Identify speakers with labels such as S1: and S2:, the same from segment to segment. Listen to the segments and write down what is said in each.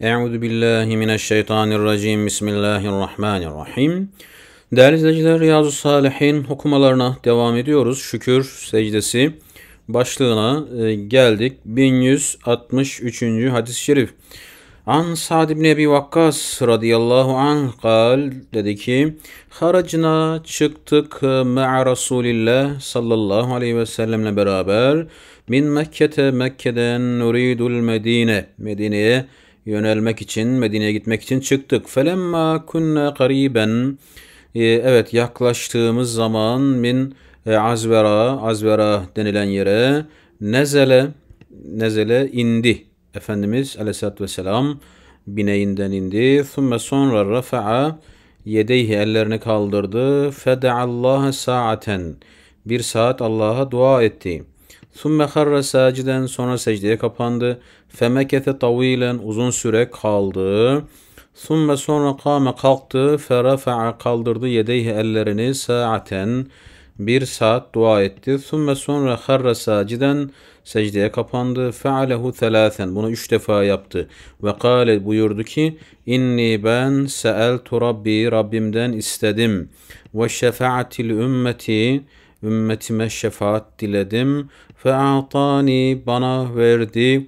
S1: Euzu billahi mineşşeytanirracim. Bismillahirrahmanirrahim. Değerli izleyiciler Riyazu Salihin okumalarına devam ediyoruz. Şükür secdesi başlığına e, geldik. 1163. hadis-i şerif. An Sa'd ibn Ebi Vakkas radıyallahu an kal dedi ki Haracına çıktık e, ma'a Resulillah sallallahu aleyhi ve sellemle beraber min Mekke'te Mekke'den nuridul Medine Medine'ye yönelmek için, Medine'ye gitmek için çıktık. Felemma kunna kariben. Ee, evet yaklaştığımız zaman min e, azvera, azvera denilen yere nezele, nezele indi. Efendimiz aleyhissalatü vesselam bineğinden indi. Thumme sonra rafa'a yedeyhi ellerini kaldırdı. Fede'allaha sa'aten. Bir saat Allah'a dua etti.'' Thumme harra saciden sonra secdeye kapandı. Femekete tavilen uzun süre kaldı. Thumme sonra kâme kalktı. Ferafa'a kaldırdı yedeyhi ellerini saaten bir saat dua etti. Thumme sonra harra saciden secdeye kapandı. Fealehu thelâthen. Bunu üç defa yaptı. Ve kâle buyurdu ki İnni ben seeltu Rabbi Rabbimden istedim. Ve şefaatil ümmeti ümmetime şefaat diledim Fe'atani bana verdi.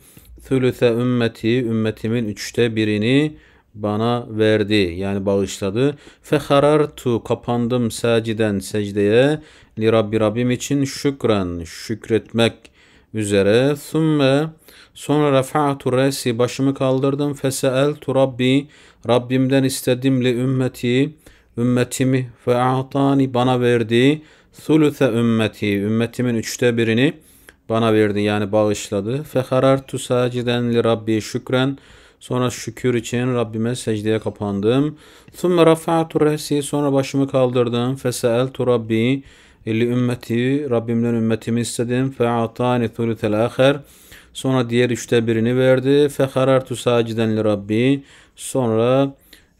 S1: Thülüse ümmeti ümmetimin üçte birini bana verdi. Yani bağışladı. Feharartu kapandım secden secdeye. Li Rabbi Rabbim için şükran şükretmek üzere. Thumme sonra refa'tu resi başımı kaldırdım. Feseeltu Rabbi Rabbimden istedim li ümmeti ümmetimi fe'atani bana verdi. Thulüse ümmeti ümmetimin üçte birini bana verdi yani bağışladı. Feharartu saciden li Rabbi şükren. Sonra şükür için Rabbime secdeye kapandım. Thumma rafa'tu resi sonra başımı kaldırdım. tu Rabbi illi ümmeti Rabbimden ümmetimi istedim. Fe'atani thulutel aher. Sonra diğer üçte birini verdi. Feharartu saciden li Rabbi. Sonra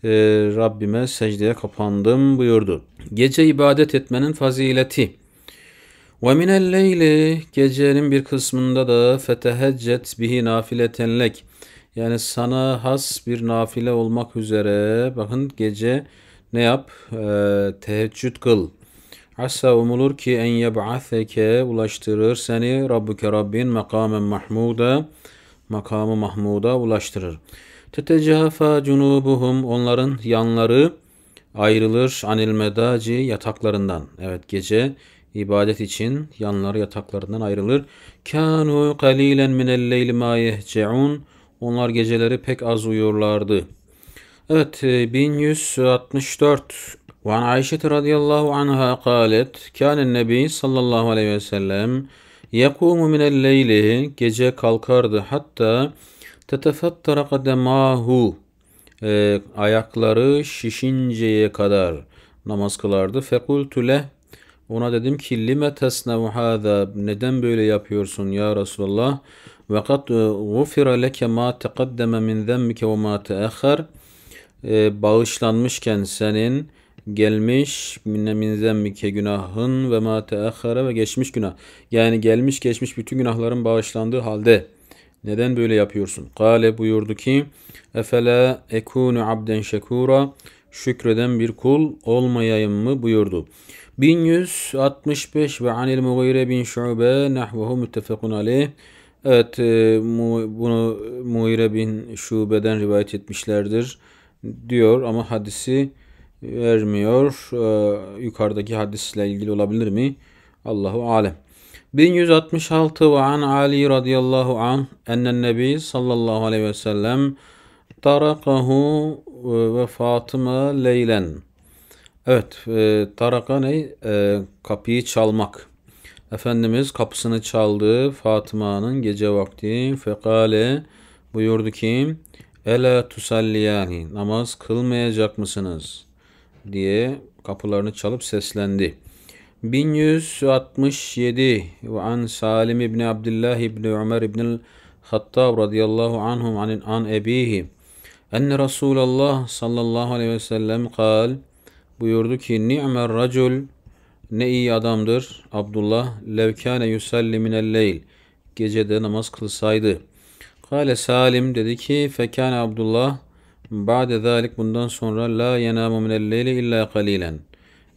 S1: e, Rabbime secdeye kapandım buyurdu. Gece ibadet etmenin fazileti. Ve minel leyli gecenin bir kısmında da feteheccet bihi nafileten lek. Yani sana has bir nafile olmak üzere bakın gece ne yap? Ee, teheccüd kıl. Asa umulur ki en yeb'atheke ulaştırır seni Rabbuke Rabbin makamı mahmuda makamı mahmuda ulaştırır. Tetecafa cunubuhum onların yanları ayrılır anil medaci yataklarından. Evet gece ibadet için yanları yataklarından ayrılır. Kanu qalilan min el-leyl ma yehceun. Onlar geceleri pek az uyurlardı. Evet 1164 وعن عائشة radıyallahu anha عنها قالت كان النبي صلى الله عليه وسلم يقوم من الليل gece kalkardı hatta tetefattara kademahu e, ayakları şişinceye kadar namaz kılardı. Fekultu leh ona dedim ki lime tesnevu hâzâ neden böyle yapıyorsun ya Resulallah? Ve kad e, gufira leke ma teqaddeme min zemmike ve ma teahhar. E, bağışlanmışken senin gelmiş minne min zemmike günahın ve ma teahhara ve geçmiş günah. Yani gelmiş geçmiş bütün günahların bağışlandığı halde neden böyle yapıyorsun? Kale buyurdu ki efele ekunu abden şekura şükreden bir kul olmayayım mı buyurdu. 1165 ve Anil Mughire bin Şube nahvehu müttefekun aleyh. Evet e, bunu Mughire bin Şube'den rivayet etmişlerdir diyor ama hadisi vermiyor. E, yukarıdaki hadisle ilgili olabilir mi? Allahu alem. 1166 ve an Ali radıyallahu an. ennen nebi sallallahu aleyhi ve sellem Tarakahu e, ve Fatıma leylen. Evet, e, taraka ne? E, kapıyı çalmak. Efendimiz kapısını çaldı Fatıma'nın gece vakti. Fekale buyurdu ki Ela tusalliyani namaz kılmayacak mısınız? diye kapılarını çalıp seslendi. 1167 ve an Salim ibn Abdullah ibn Ömer ibn Hattab radıyallahu anhum an, an ebihi Enne Resulallah sallallahu aleyhi ve sellem kal buyurdu ki ni'mer racul ne iyi adamdır Abdullah levkane yusalli minelleyl gecede namaz kılsaydı. Kale Salim dedi ki fekâne Abdullah ba'de zalik bundan sonra la yenâmu minelleyli illa kalilen.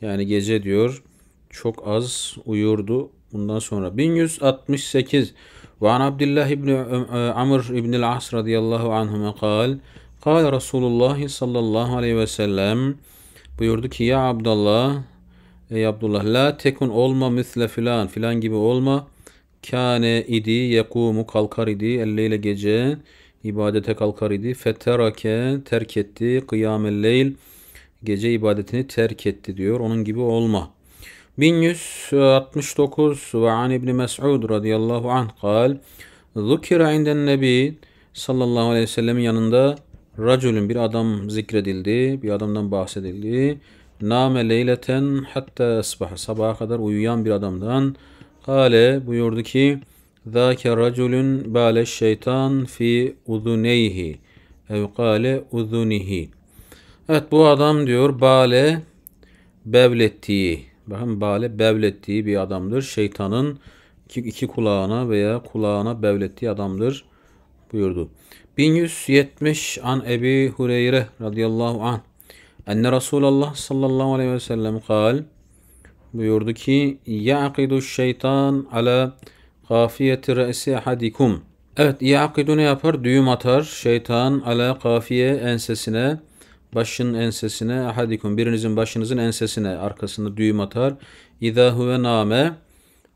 S1: Yani gece diyor çok az uyurdu bundan sonra. 1168 ve an Abdullah İbni e, Amr İbnil As radıyallahu anhuma kal Kale Resulullah sallallahu aleyhi ve sellem buyurdu ki ya Abdullah ey Abdullah la tekun olma misle filan filan gibi olma kâne idi yekûmu kalkar idi elleyle gece ibadete kalkar idi feterake terk etti kıyamel leyl gece ibadetini terk etti diyor onun gibi olma 1169 ve an İbni Mes'ud radıyallahu anh kal zukira inden nebi sallallahu aleyhi ve sellemin yanında Raculun bir adam zikredildi. Bir adamdan bahsedildi. Name leyleten hatta sabah Sabaha kadar uyuyan bir adamdan. Kale buyurdu ki Zâke raculun bâle şeytan fi uduneyhi. Ev kâle udunihi. Evet bu adam diyor bâle bevlettiği. Bakın bâle bevlettiği bir adamdır. Şeytanın iki, iki kulağına veya kulağına bevlettiği adamdır buyurdu. 1170 an Ebi Hureyre radıyallahu an. enne Resulallah sallallahu aleyhi ve sellem kal buyurdu ki ya'kidu şeytan ala kafiyeti reisi, ahadikum Evet ya'kidu ne yapar? Düğüm atar. Şeytan ala kafiye ensesine başın ensesine ahadikum birinizin başınızın ensesine arkasında düğüm atar. İza huve name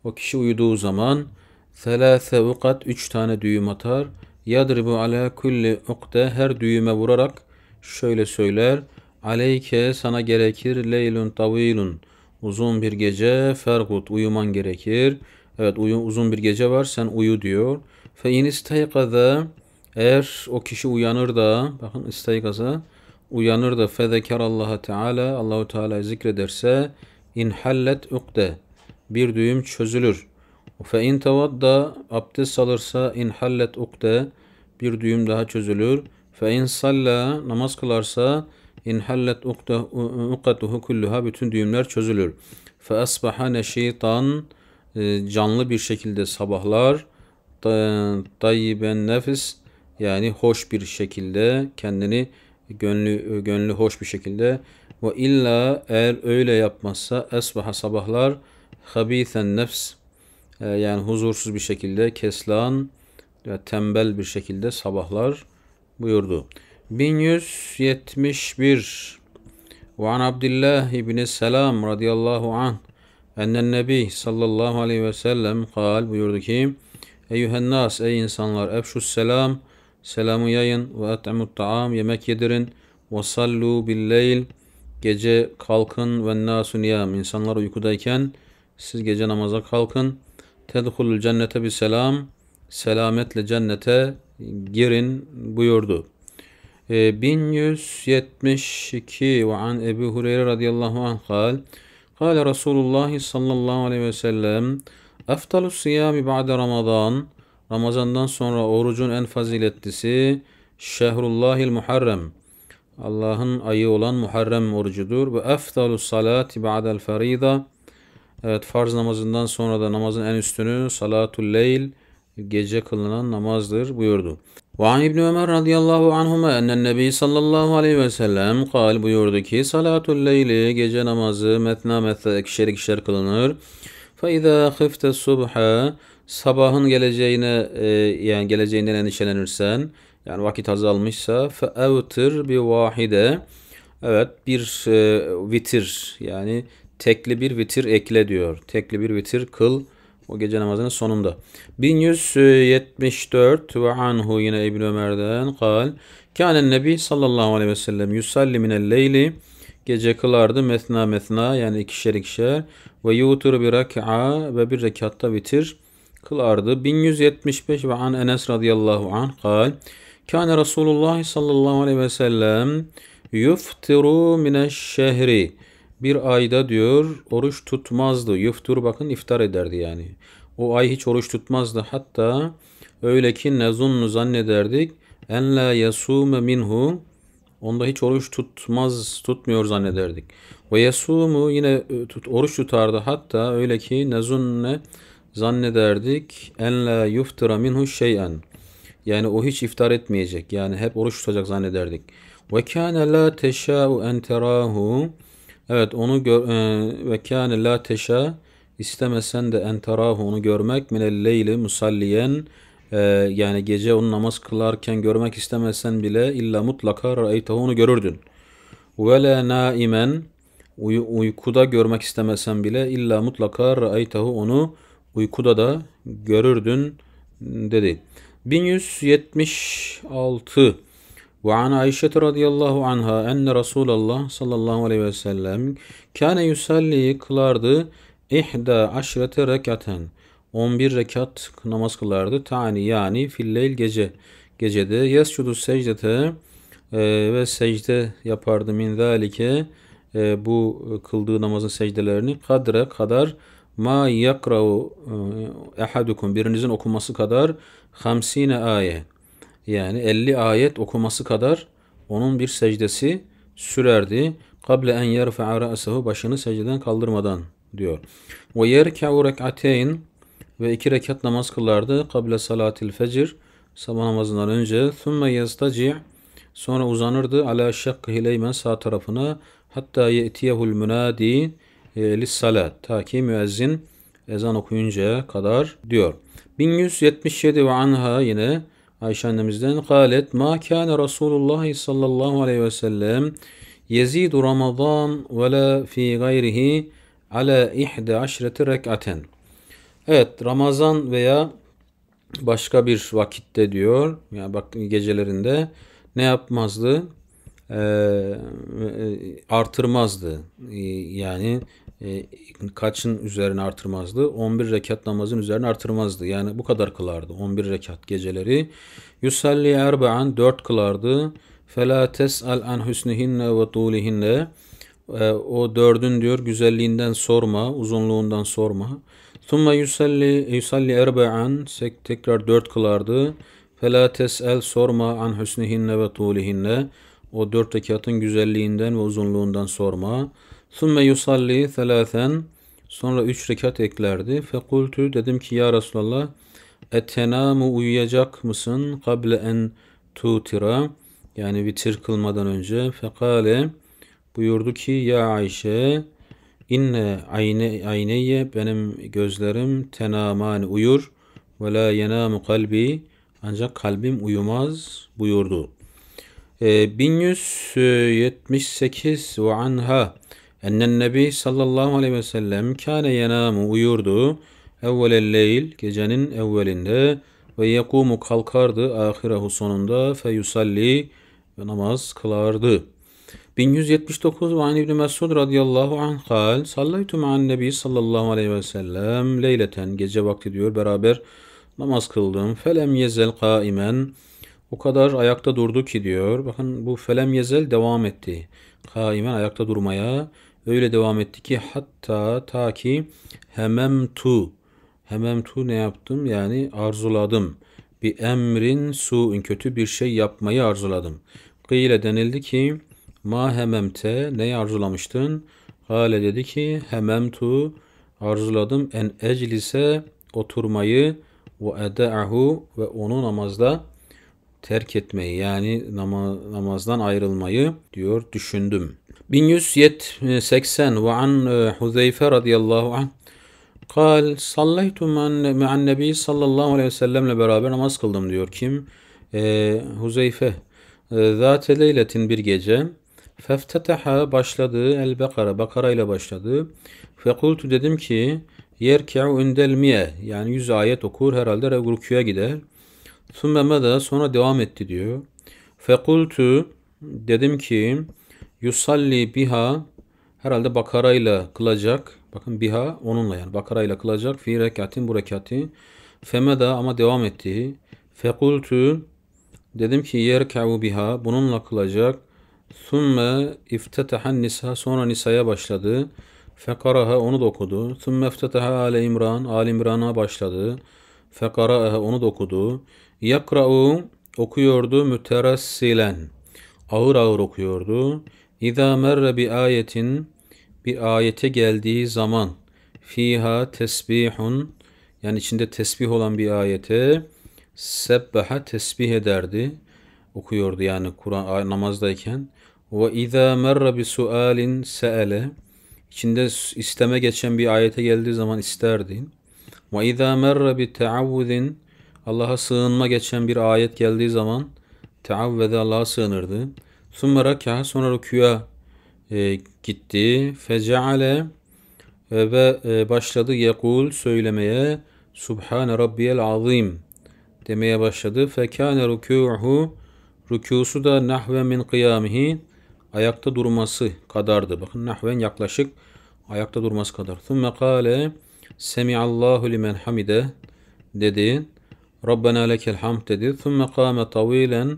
S1: o kişi uyuduğu zaman selase ukat üç tane düğüm atar. Yadribu ala kulli ukde her düğüme vurarak şöyle söyler. Aleyke sana gerekir leylun tavilun. Uzun bir gece fergut uyuman gerekir. Evet uyu, uzun bir gece var sen uyu diyor. Fe in istaykaza eğer o kişi uyanır da bakın istaykaza uyanır da fezekar Allah Teala Allahu Teala zikrederse inhallet ukde bir düğüm çözülür. Fe in tevadda abdest alırsa in hallet ukde bir düğüm daha çözülür. Fe in salla namaz kılarsa in hallet ukdetuhu kulluha bütün düğümler çözülür. Fe asbaha neşitan e, canlı bir şekilde sabahlar tayyiben nefis yani hoş bir şekilde kendini gönlü gönlü hoş bir şekilde ve illa eğer öyle yapmazsa esbaha sabahlar habisen nefs ee, yani huzursuz bir şekilde keslan ve tembel bir şekilde sabahlar buyurdu. 1171 Ve an Abdullah ibni Selam radıyallahu anh Ennen Nebi sallallahu aleyhi ve sellem kal buyurdu ki Eyyühen nas ey insanlar efşus selam selamı yayın ve et'imut ta'am yemek yedirin ve sallu billeyl gece kalkın ve nasu niyam insanlar uykudayken siz gece namaza kalkın tedhulul cennete bir selam selametle cennete girin buyurdu. E, 1172 ve an Ebu Hureyre radıyallahu anh kal Kale Resulullah sallallahu aleyhi ve sellem Eftalu siyami ba'de Ramazan Ramazandan sonra orucun en faziletlisi Şehrullahil Muharrem Allah'ın ayı olan Muharrem orucudur ve eftalu salati ba'del ferida Evet farz namazından sonra da namazın en üstünü salatul leyl gece kılınan namazdır buyurdu. وعن ابن عمر رضي الله عنهما أن النبي صلى الله عليه وسلم قال buyurdu ki salatul leyli gece namazı metna metna ikişer ikişer kılınır. فَاِذَا خِفْتَ subha sabahın geleceğine e, yani geleceğinden endişelenirsen yani vakit azalmışsa bi بِوَاحِدَ Evet bir e, vitir yani tekli bir vitir ekle diyor. Tekli bir vitir kıl o gece namazının sonunda. 1174 ve anhu yine İbn Ömer'den kal. Kâne nebi sallallahu aleyhi ve sellem yusalli minel leyli gece kılardı metna metna yani ikişer ikişer ve yutur bir rak'a ve bir rekatta vitir kılardı. 1175 ve an Enes radıyallahu an kal. Kâne Resulullah sallallahu aleyhi ve sellem yuftiru mineş şehri bir ayda diyor oruç tutmazdı. Yuftur bakın iftar ederdi yani. O ay hiç oruç tutmazdı. Hatta öyle ki nezunnu zannederdik. En la yasume minhu. Onda hiç oruç tutmaz, tutmuyor zannederdik. Ve yasumu yine e, tut, oruç tutardı. Hatta öyle ki nezunne zannederdik. En la yuftira minhu şey'en. Yani o hiç iftar etmeyecek. Yani hep oruç tutacak zannederdik. Ve kâne la teşâ'u en terâhu. Evet onu gör e, ve kâne la teşâ istemesen de enterahu onu görmek minel leyli musalliyen e, yani gece onu namaz kılarken görmek istemesen bile illa mutlaka ra'eytehu onu görürdün. Ve la naimen uy uykuda görmek istemesen bile illa mutlaka ra'eytehu onu uykuda da görürdün dedi. 1176 وعن عائشة رضي الله عنها أن رسول الله صلى الله عليه وسلم كان يصلي kılardı ihda عشرة rekaten 11 rekat namaz kılardı tani yani filleyl gece gecede yescudu secdete e, ve secde yapardı min zalike e, bu kıldığı namazın secdelerini kadre kadar ma yakra'u ehadukum birinizin okuması kadar 50 aye yani 50 ayet okuması kadar onun bir secdesi sürerdi. Kable en yerfe'a ra'sehu başını secdeden kaldırmadan diyor. Ve yerke'u rek'ateyn ve iki rekat namaz kılardı. Kable salatil fecir sabah namazından önce. Thumme yestaci' sonra uzanırdı. Ala şakkı hileymen sağ tarafına hatta ye'tiyehul münadi e, lis salat ta ki müezzin ezan okuyuncaya kadar diyor. 1177 ve anha yine Ayşe annemizden kalet ma kana Resulullah sallallahu aleyhi ve sellem yezidu Ramazan ve la fi gayrihi ala ihde aşreti rek'aten. Evet Ramazan veya başka bir vakitte diyor. Yani bak gecelerinde ne yapmazdı? Ee, e, e, artırmazdı. Ee, yani e, kaçın üzerine artırmazdı? 11 rekat namazın üzerine artırmazdı. Yani bu kadar kılardı. 11 rekat geceleri. Yusalli erba'an 4 kılardı. Fela tes'al an husnihinne ve tulihinne e, o dördün diyor güzelliğinden sorma, uzunluğundan sorma. Thumma yusalli yusalli erba'an tekrar dört kılardı. Fela tes'el sorma an husnihinne ve tulihinne. O dört rekatın güzelliğinden ve uzunluğundan sorma. Sümme yusalli thalâthen. Sonra üç rekat eklerdi. Fekultu dedim ki ya Resulallah etenamu uyuyacak mısın kable en tutira yani bitir kılmadan önce fekale buyurdu ki ya Ayşe inne ayne ayneye benim gözlerim tenaman uyur ve la yenamu kalbi ancak kalbim uyumaz buyurdu. E, ee, 1178 ve anha Ennen Nebi sallallahu aleyhi ve sellem kâne yenâmu uyurdu. Evvelel leyl gecenin evvelinde ve yekumu kalkardı ahirehu sonunda fe yusalli ve namaz kılardı. 1179 ve an İbn Mesud radıyallahu anh kal sallaytu ma'an nebi sallallahu aleyhi ve sellem leyleten gece vakti diyor beraber namaz kıldım felem yezel kaimen o kadar ayakta durdu ki diyor. Bakın bu felem yezel devam etti. Kaimen ayakta durmaya öyle devam etti ki hatta ta ki Hemem tu ne yaptım yani arzuladım. Bir emrin suun kötü bir şey yapmayı arzuladım. Kıyla denildi ki ma hememte neyi arzulamıştın? Hale dedi ki hemem tu arzuladım en eclise oturmayı ve ede'ahu ve onu namazda terk etmeyi yani namazdan ayrılmayı diyor düşündüm. 1180 ve an e, Huzeyfe radıyallahu anh Kal sallaytu ma'an nebi sallallahu aleyhi ve sellemle beraber namaz kıldım diyor. Kim? E, Huzeyfe. E, Zate leyletin bir gece. Fefteteha başladı el Bakara Bakara ile başladı. Fekultu dedim ki yerke'u ündel miye. Yani 100 ayet okur herhalde rüküye gider. Sümme meda sonra devam etti diyor. Fekultu dedim ki yusalli biha herhalde bakarayla kılacak. Bakın biha onunla yani bakarayla kılacak. Fi rekatin bu rekati. de ama devam etti. Fekultu dedim ki yer yerka'u biha bununla kılacak. Sümme iftetahan nisa sonra nisaya başladı. Fekaraha onu da okudu. Sümme iftetaha ale imran. Al imrana başladı. Fekaraehe onu da okudu. Yakra'u okuyordu müterassilen. Ağır ağır okuyordu. İza merre bi ayetin bir ayete geldiği zaman fiha tesbihun yani içinde tesbih olan bir ayete sebbaha tesbih ederdi. Okuyordu yani Kur'an namazdayken. Ve izâ merre bi sualin se'ele içinde isteme geçen bir ayete geldiği zaman isterdi. Ve izâ merre bi teavvudin Allah'a sığınma geçen bir ayet geldiği zaman teavvede Allah'a sığınırdı. Sümme rakâ sonra rükûya e, gitti. Feceale ve e, başladı yekul söylemeye Subhane Rabbiyel Azim demeye başladı. Fekâne rükûhu rükûsu da nahve min kıyamihi ayakta durması kadardı. Bakın nahven yaklaşık ayakta durması kadar. Sümme kâle Semiallahu limen hamide dedi. Rabbena lekel hamd dedi. Thumme kâme tavilen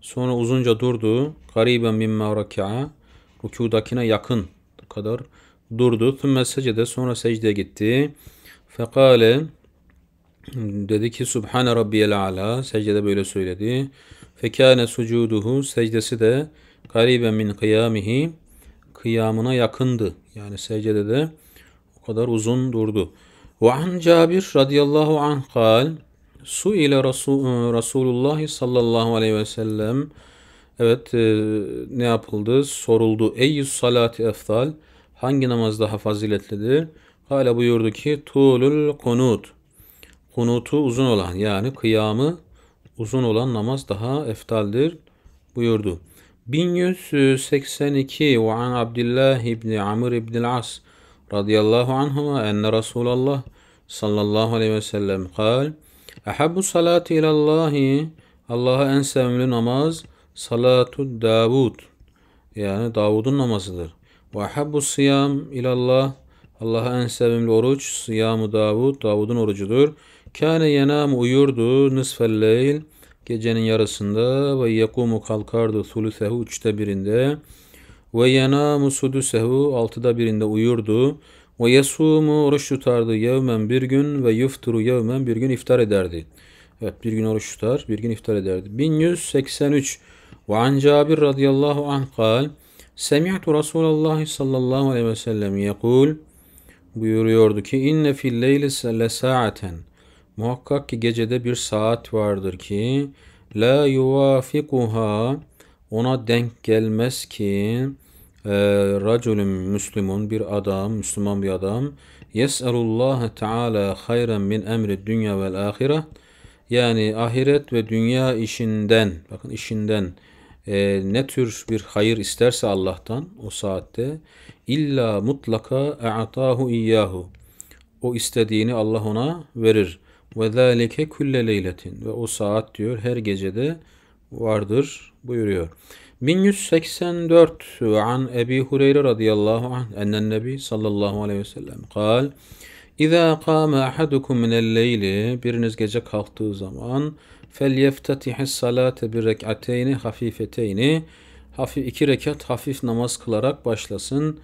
S1: sonra uzunca durdu. Gariben mimme raki'a rükudakine yakın kadar durdu. Thumme secde sonra secdeye gitti. Fekale dedi ki Subhane Rabbiyel Ala secdede böyle söyledi. Fekâne sucuduhu secdesi de gariben min kıyamihi kıyamına yakındı. Yani secdede de kadar uzun durdu. Ve an Cabir radıyallahu anh kal su ile Resulullah sallallahu aleyhi ve sellem evet e, ne yapıldı? Soruldu. Ey salati eftal hangi namaz daha faziletlidir? Hala buyurdu ki tulul kunut. Kunutu uzun olan yani kıyamı uzun olan namaz daha eftaldir buyurdu. 1182 ve an Abdullah ibn Amr ibn As radıyallahu anhuma enne Resulallah sallallahu aleyhi ve sellem kal Ehabbu salati ilallahi Allah'a en sevimli namaz salatu Davud yani Davud'un namazıdır. Ve ehabbu siyam ilallah Allah'a en sevimli oruç siyamu Davud Davud'un orucudur. Kâne yenam uyurdu nısfel leyl gecenin yarısında ve yakumu kalkardı sulusehu üçte birinde. Ve yenâmu sudusehu altıda birinde uyurdu. Ve yesûmu oruç tutardı yevmen bir gün ve yufturu yevmen bir gün iftar ederdi. Evet bir gün oruç tutar bir gün iftar ederdi. 1183 Ve an Cabir radıyallahu anh kal Semi'tu Resulallah sallallahu aleyhi ve sellem yekul buyuruyordu ki inne fil leyli sa'aten muhakkak ki gecede bir saat vardır ki la yuvafikuha ona denk gelmez ki ee, raculun müslimun bir adam, Müslüman bir adam yes'elullah teala hayran min emri dünya vel ahire yani ahiret ve dünya işinden bakın işinden e, ne tür bir hayır isterse Allah'tan o saatte illa mutlaka e'atahu iyyahu o istediğini Allah ona verir. Ve zâlike külle leyletin ve o saat diyor her gecede vardır buyuruyor. 1184 عن أبي هريرة رضي الله عنه أن النبي صلى الله عليه وسلم قال إذا قام أحدكم من الليل biriniz gece kalktığı zaman فَلْيَفْتَتِحِ الصَّلَاةَ بِرَكْعَتَيْنِ hafifeteyni hafif iki rekat hafif namaz kılarak başlasın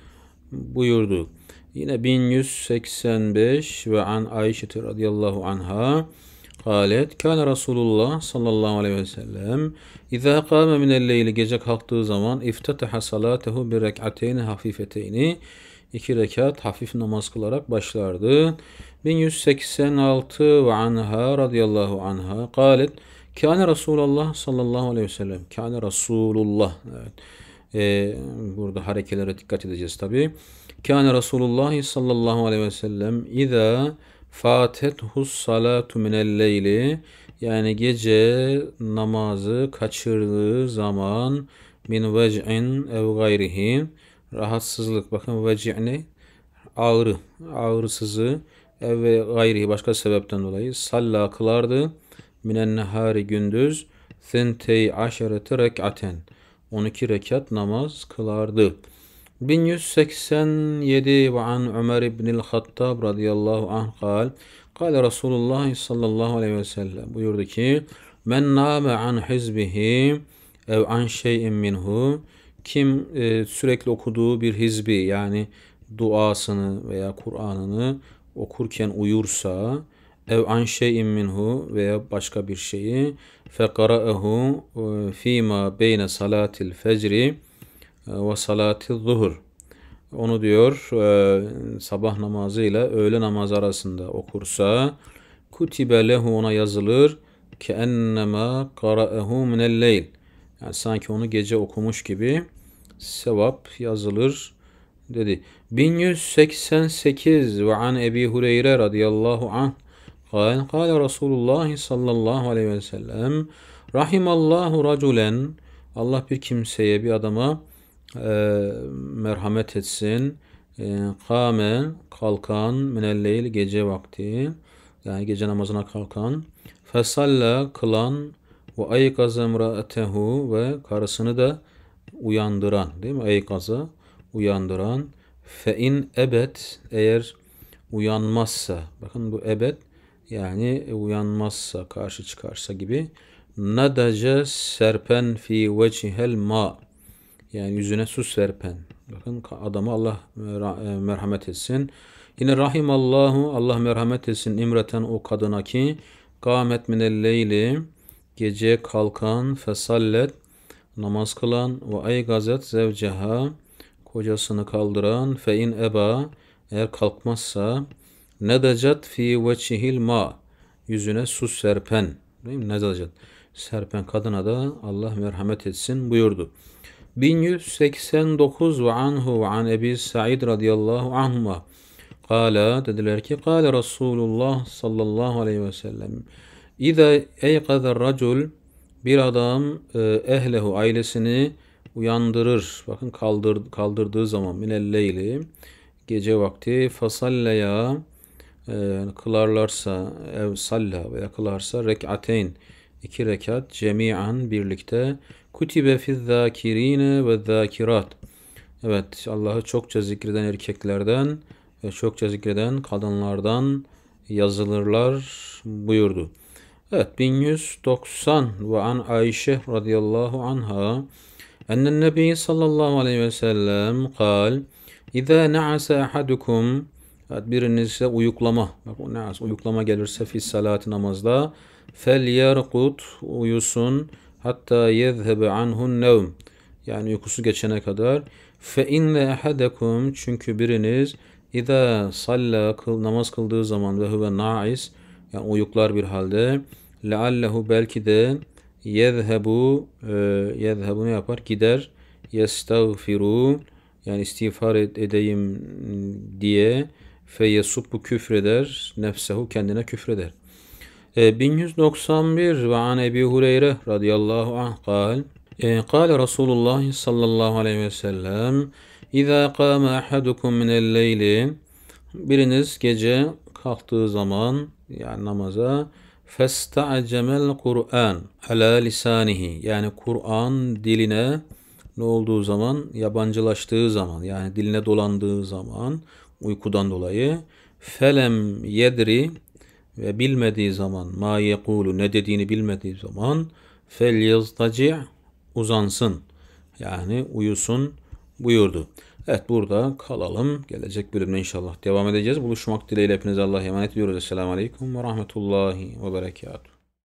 S1: buyurdu. Yine 1185 ve an Ayşe radıyallahu anha Kalet Kâne Resulullah sallallahu aleyhi ve sellem İzâ kâme minel leyli gece kalktığı zaman iftetaha salatehu bir rek'ateyni hafifeteyni iki rekat hafif namaz kılarak başlardı. 1186 ve anha radıyallahu anha kalet Kâne Resulullah sallallahu aleyhi ve sellem Kâne Resulullah evet. Ee, burada harekelere dikkat edeceğiz tabi. Kâne Resulullah sallallahu aleyhi ve sellem İzâ Fatethus salatu minel leyli yani gece namazı kaçırdığı zaman min vec'in ev gayrihi rahatsızlık bakın vec'ini ağrı ağrısızı ev ve gayrihi başka sebepten dolayı salla kılardı minen nehari gündüz sentey aşerete rekaten 12 rekat namaz kılardı. 1187 ve an Ömer ibnil Hattab radıyallahu anh kal. Kale Resulullah sallallahu aleyhi ve sellem buyurdu ki Men nâme an hizbihi ev an şeyin minhu kim e, sürekli okuduğu bir hizbi yani duasını veya Kur'an'ını okurken uyursa ev an şeyin minhu veya başka bir şeyi fekaraehu e, fîmâ beyne salatil fecri ee, ve salati zuhur. Onu diyor e, sabah namazı ile öğle namazı arasında okursa kutibe lehu ona yazılır ki ennema qara'ahu minel leyl. Yani sanki onu gece okumuş gibi sevap yazılır dedi. 1188 ve an Ebi Hureyre radıyallahu anh قال قال رسول الله صلى الله عليه وسلم رحم الله رجلا Allah bir kimseye bir adama merhamet etsin. E, kame kalkan minelleyl gece vakti yani gece namazına kalkan fesalla kılan ve aykaz emraetehu ve karısını da uyandıran değil mi? Aykaza uyandıran fe in ebet eğer uyanmazsa bakın bu ebed yani uyanmazsa karşı çıkarsa gibi nadaca serpen fi vecihel ma' Yani yüzüne su serpen. Bakın adamı Allah e, e, merhamet etsin. Yine rahim Allahu, Allah merhamet etsin imreten o kadına ki kâmet minel leyli gece kalkan fesallet namaz kılan ve ay gazet zevceha kocasını kaldıran fe in eba eğer kalkmazsa nedacat fi veçihil ma yüzüne su serpen değil mi? nedacat serpen kadına da Allah merhamet etsin buyurdu. 1189 ve anhu ve an Ebi Sa'id radıyallahu anhuma. Kala dediler ki Kale Resulullah sallallahu aleyhi ve sellem. İza eykazar racul bir adam e, ehlehu ailesini uyandırır. Bakın kaldır, kaldırdığı zaman minelleyli gece vakti fasalleya e, kılarlarsa ev salla veya kılarsa rekateyn iki rekat cemian birlikte Kutibe fizzâkirîne ve zâkirât. Evet Allah'ı çokça zikreden erkeklerden ve çokça zikreden kadınlardan yazılırlar buyurdu. Evet 1190 ve an Ayşe radıyallahu anha ennen nebi sallallahu aleyhi ve sellem kal İza na'asa ahadukum Evet birinize uyuklama. Bak o ne uyuklama gelirse fis salat namazda fel yerkut uyusun hatta yezhebe anhun nevm yani uykusu geçene kadar fe inne ahadekum çünkü biriniz İza salla kıl, namaz kıldığı zaman ve huve na'is yani uyuklar bir halde leallehu belki de yezhebu e, yezhebu ne yapar? Gider yestağfiru yani istiğfar edeyim diye fe yesubbu küfreder nefsehu kendine küfreder. E, 1191 ve an Ebi Hureyre radıyallahu anh kal. E, kal Resulullah sallallahu aleyhi ve sellem İza kâme ahadukum minel leyli Biriniz gece kalktığı zaman yani namaza festa'cemel Kur'an ala lisanihi yani Kur'an diline ne olduğu zaman yabancılaştığı zaman yani diline dolandığı zaman uykudan dolayı felem yedri ve bilmediği zaman ma yekulu ne dediğini bilmediği zaman fel yaztaci uzansın yani uyusun buyurdu. Evet burada kalalım. Gelecek bölümde inşallah devam edeceğiz. Buluşmak dileğiyle hepinize Allah'a emanet ediyoruz. Esselamu Aleyküm ve Rahmetullahi ve Berekatuhu.